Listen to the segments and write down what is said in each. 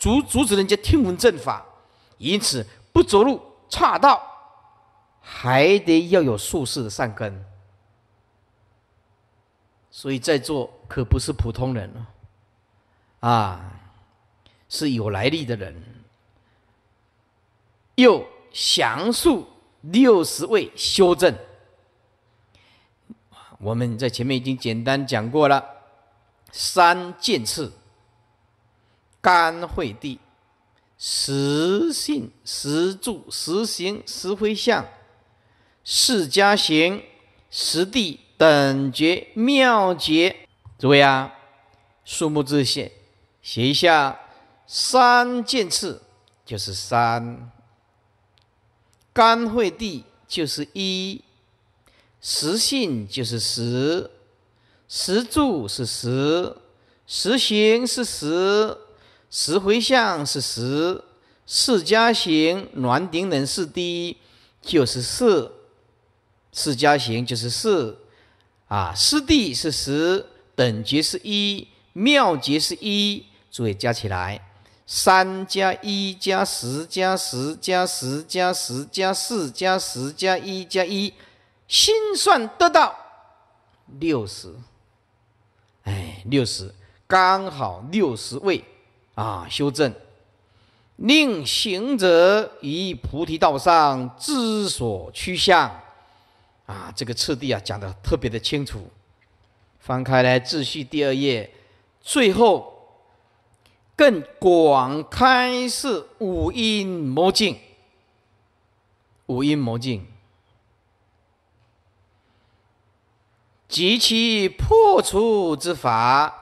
阻阻止人家听闻正法，因此不走入岔道，还得要有术士的善根。所以在座可不是普通人了，啊，是有来历的人。又详述六十位修正，我们在前面已经简单讲过了，三见次。干惠地，实性、实住、实行、实回向，四迦行、实地等觉妙觉。诸位啊，数目字写写一下，三见次就是三，干惠地就是一，实性就是十，实住是十，实行是十。十回向是十，四加行暖顶等是低，就是四，四加行就是四，啊，师地是十，等级是一，妙诀是一，所以加起来三加一加十加十加十加十加四加十加一加一，心算得到六十，哎，六十刚好六十位。啊，修正，令行者于菩提道上之所趋向，啊，这个次第啊讲的特别的清楚。翻开来，自序第二页，最后更广开是五音魔镜，五音魔镜。及其破除之法。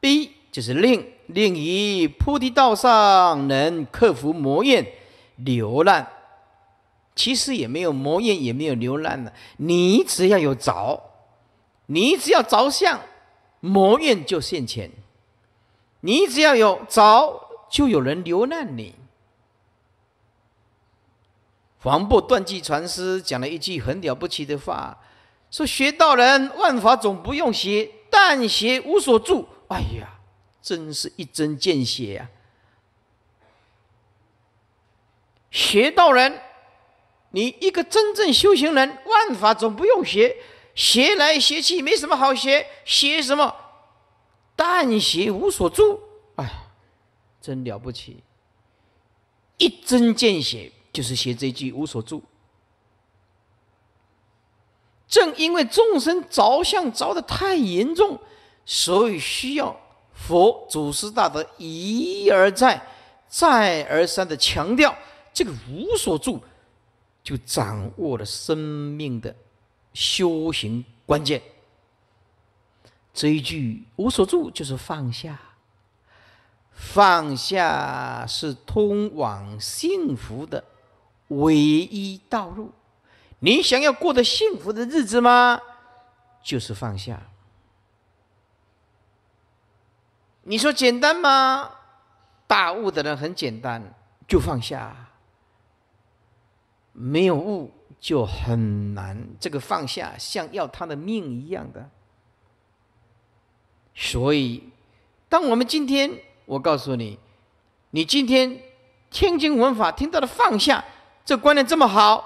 B 就是令。令于菩提道上能克服魔怨流浪，其实也没有魔怨，也没有流浪了。你只要有着，你只要着相，魔怨就现前；你只要有着，就有人流浪你。黄檗断际传师讲了一句很了不起的话，说：“学道人万法总不用学，但学无所住。”哎呀！真是一针见血呀！学道人，你一个真正修行人，万法总不用学，学来学去没什么好学，学什么？但学无所住，哎，真了不起！一针见血，就是学这句“无所住”。正因为众生着相着的太严重，所以需要。佛祖师大德一而再、再而三的强调，这个无所住，就掌握了生命的修行关键。这一句“无所住”就是放下，放下是通往幸福的唯一道路。你想要过得幸福的日子吗？就是放下。你说简单吗？大悟的人很简单，就放下。没有悟就很难，这个放下像要他的命一样的。所以，当我们今天，我告诉你，你今天听经闻法听到的放下这观念这么好，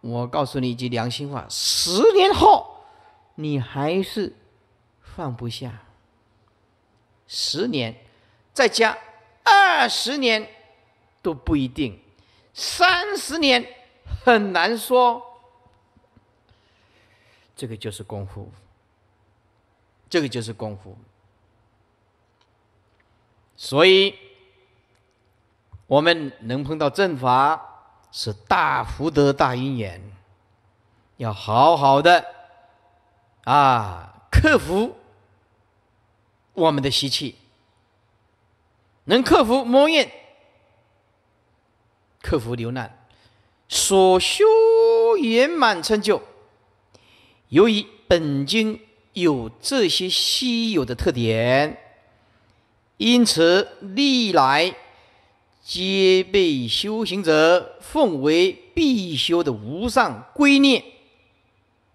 我告诉你一句良心话：十年后，你还是放不下。十年，再加二十年都不一定，三十年很难说。这个就是功夫，这个就是功夫。所以，我们能碰到正法是大福德大因缘，要好好的啊克服。我们的习气能克服魔怨，克服流难，所修圆满成就。由于本经有这些稀有的特点，因此历来皆被修行者奉为必修的无上规律。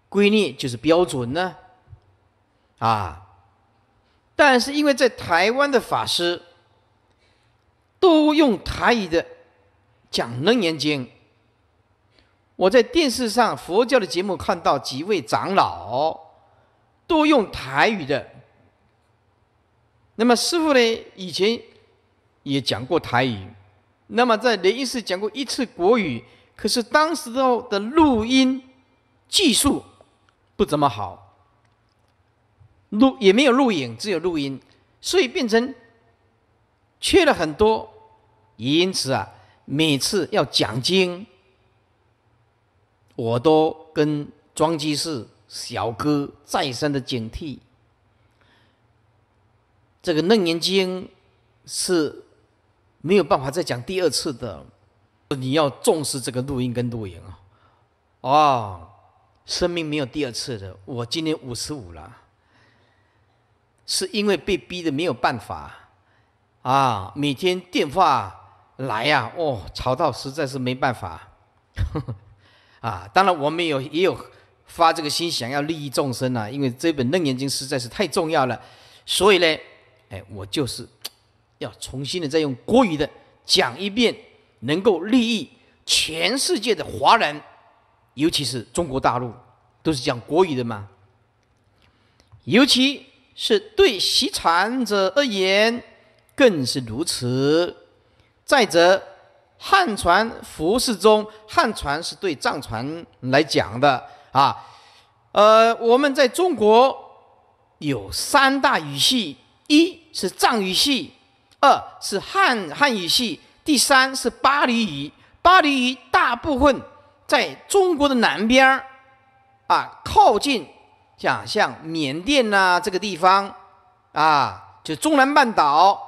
规律就是标准呢，啊。但是因为在台湾的法师都用台语的讲《楞严经》，我在电视上佛教的节目看到几位长老都用台语的。那么师傅呢，以前也讲过台语，那么在雷音寺讲过一次国语，可是当时的录音技术不怎么好。录也没有录影，只有录音，所以变成缺了很多。也因此啊，每次要讲经，我都跟装机室小哥再三的警惕，这个楞严经是没有办法再讲第二次的。你要重视这个录音跟录影啊！哦，生命没有第二次的。我今年五十五了。是因为被逼的没有办法，啊，每天电话来呀，哦，吵到实在是没办法，啊，当然我们有也有发这个心想要利益众生啊，因为这本《楞严经》实在是太重要了，所以呢，哎，我就是要重新的再用国语的讲一遍，能够利益全世界的华人，尤其是中国大陆，都是讲国语的嘛，尤其。是对习禅者而言，更是如此。再者，汉传服饰中，汉传是对藏传来讲的啊。呃，我们在中国有三大语系：一是藏语系，二是汉汉语系，第三是巴厘语。巴厘语大部分在中国的南边啊，靠近。像像缅甸呐这个地方啊，就中南半岛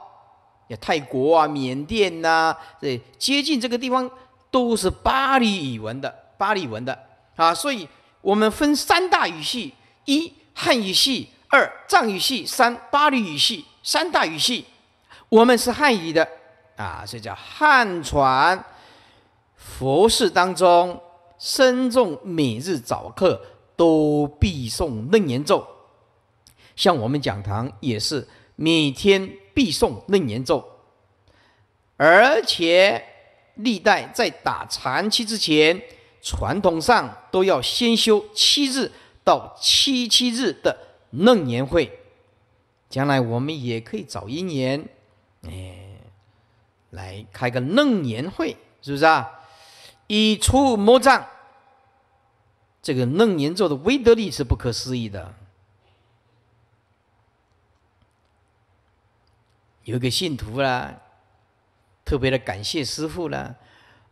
也泰国啊、缅甸呐，这接近这个地方都是巴黎语文的，巴黎文的啊。所以，我们分三大语系：一、汉语系；二、藏语系；三、巴黎语系。三大语系，我们是汉语的啊，这叫汉传佛饰当中，深重每日早课。都必诵楞严咒，像我们讲堂也是每天必诵楞严咒，而且历代在打禅期之前，传统上都要先修七日到七七日的楞严会，将来我们也可以找一年，哎，来开个楞严会，是不是啊？以除魔障。这个楞严咒的威德力是不可思议的。有一个信徒啦，特别的感谢师傅啦，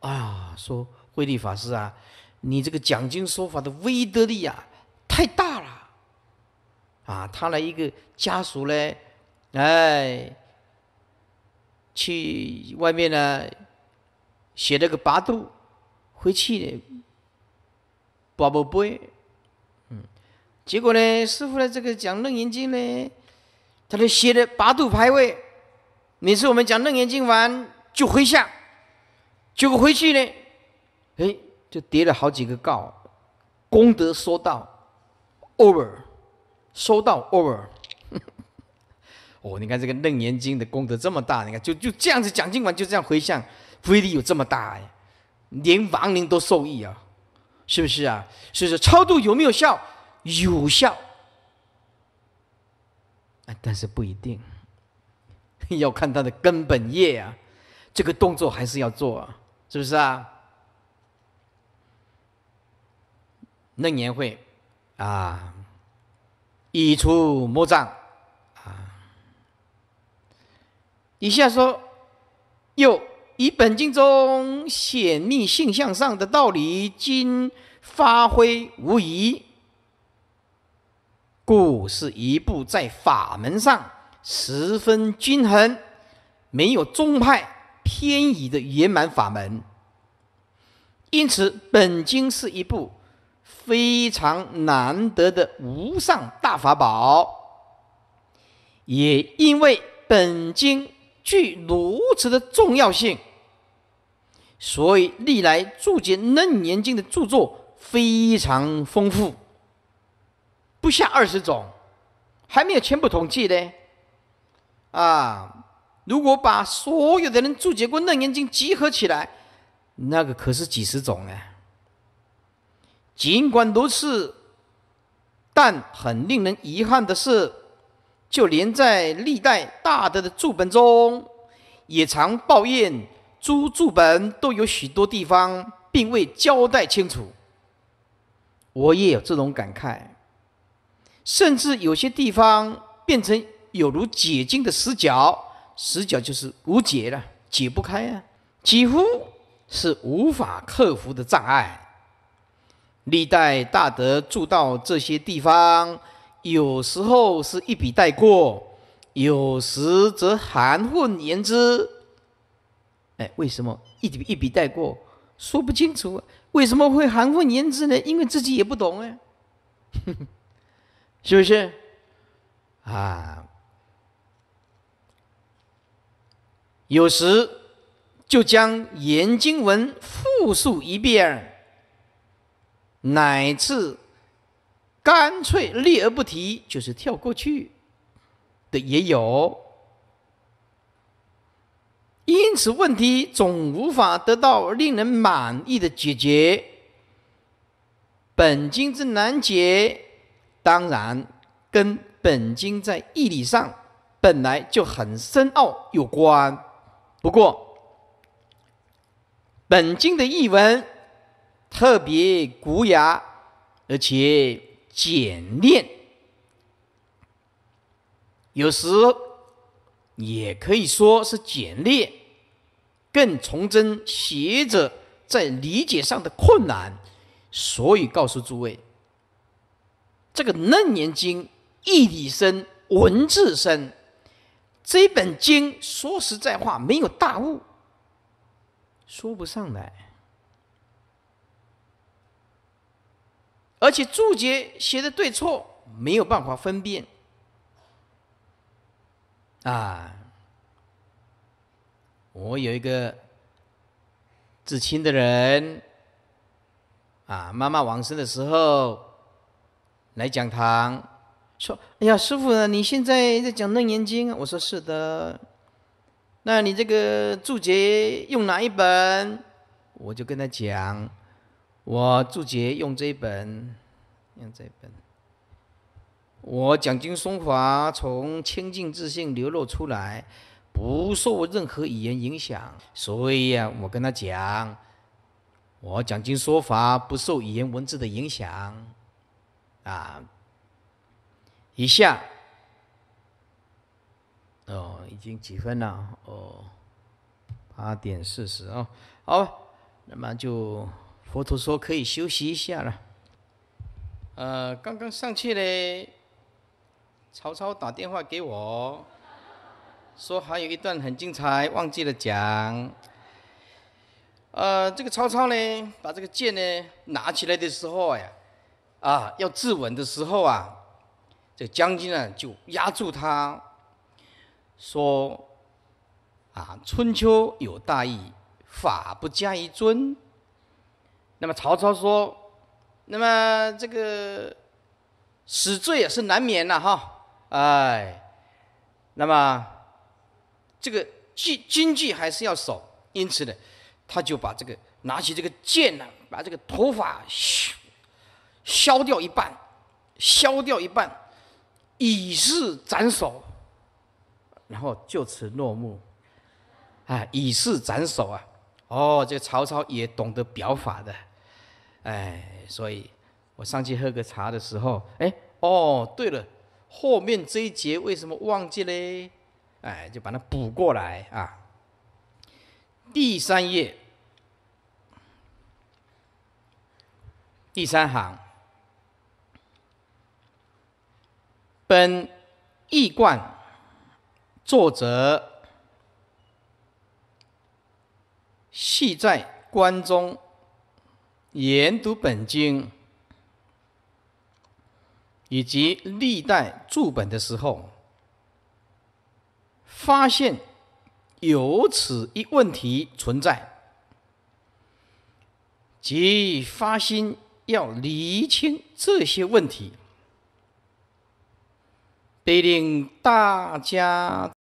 啊，说慧力法师啊，你这个讲经说法的威德力呀太大了，啊，他的一个家属嘞，哎，去外面呢写了个八度，回去。八步碑，嗯，结果呢，师傅呢，这个讲楞严经呢，他就写了八度排位。每次我们讲楞严经完就回向，就回去呢，哎，就叠了好几个告，功德收到，over，收到 over。哦，你看这个楞严经的功德这么大，你看就就这样子讲经完就这样回向，威力有这么大哎，连亡灵都受益啊。是不是啊？所以说超度有没有效？有效，但是不一定，要看他的根本业啊。这个动作还是要做，啊，是不是啊？楞严会，啊，以除魔障，啊，以下说，又。以本经中显密性向上的道理，今发挥无疑，故是一部在法门上十分均衡、没有宗派偏移的圆满法门。因此，本经是一部非常难得的无上大法宝。也因为本经。具如此的重要性，所以历来注解《楞严经》的著作非常丰富，不下二十种，还没有全部统计呢。啊，如果把所有的人注解过《楞严经》集合起来，那个可是几十种啊！尽管如此，但很令人遗憾的是。就连在历代大德的注本中，也常抱怨诸注本都有许多地方并未交代清楚。我也有这种感慨，甚至有些地方变成有如解经的死角，死角就是无解了，解不开啊，几乎是无法克服的障碍。历代大德住到这些地方。有时候是一笔带过，有时则含混言之。哎，为什么一笔一笔带过，说不清楚？为什么会含混言之呢？因为自己也不懂哎，是不是？啊，有时就将言经文复述一遍，乃至。干脆立而不提，就是跳过去的也有。因此，问题总无法得到令人满意的解决。本经之难解，当然跟本经在义理上本来就很深奥有关。不过，本经的译文特别古雅，而且。简练，有时也可以说是简练，更从真学者在理解上的困难，所以告诉诸位，这个《楞严经》义理深，文字深，这本经说实在话没有大悟，说不上来。而且注解写的对错没有办法分辨，啊，我有一个至亲的人，啊，妈妈往生的时候来讲堂，说，哎呀，师傅，你现在在讲《楞严经》，我说是的，那你这个注解用哪一本？我就跟他讲。我注解用这一本，用这一本。我讲经说法从清净自信流露出来，不受任何语言影响。所以呀，我跟他讲，我讲经说法不受语言文字的影响，啊，一下，哦，已经几分了？哦，八点四十哦，好，那么就。佛陀说：“可以休息一下了。”呃，刚刚上去嘞，曹操打电话给我，说还有一段很精彩，忘记了讲。呃，这个曹操呢，把这个剑呢拿起来的时候呀，啊，要自刎的时候啊，这个将军啊就压住他，说：“啊，春秋有大义，法不加于尊。”那么曹操说：“那么这个死罪也是难免了哈，哎，那么这个经经济还是要守，因此呢，他就把这个拿起这个剑呢，把这个头发削削掉一半，削掉一半，以示斩首，然后就此落幕，哎，以示斩首啊。”哦，这曹操也懂得表法的，哎，所以我上去喝个茶的时候，哎，哦，对了，后面这一节为什么忘记嘞？哎，就把它补过来啊。第三页，第三行，本易冠作者。系在关中研读本经，以及历代注本的时候，发现有此一问题存在，即发心要厘清这些问题，带领大家。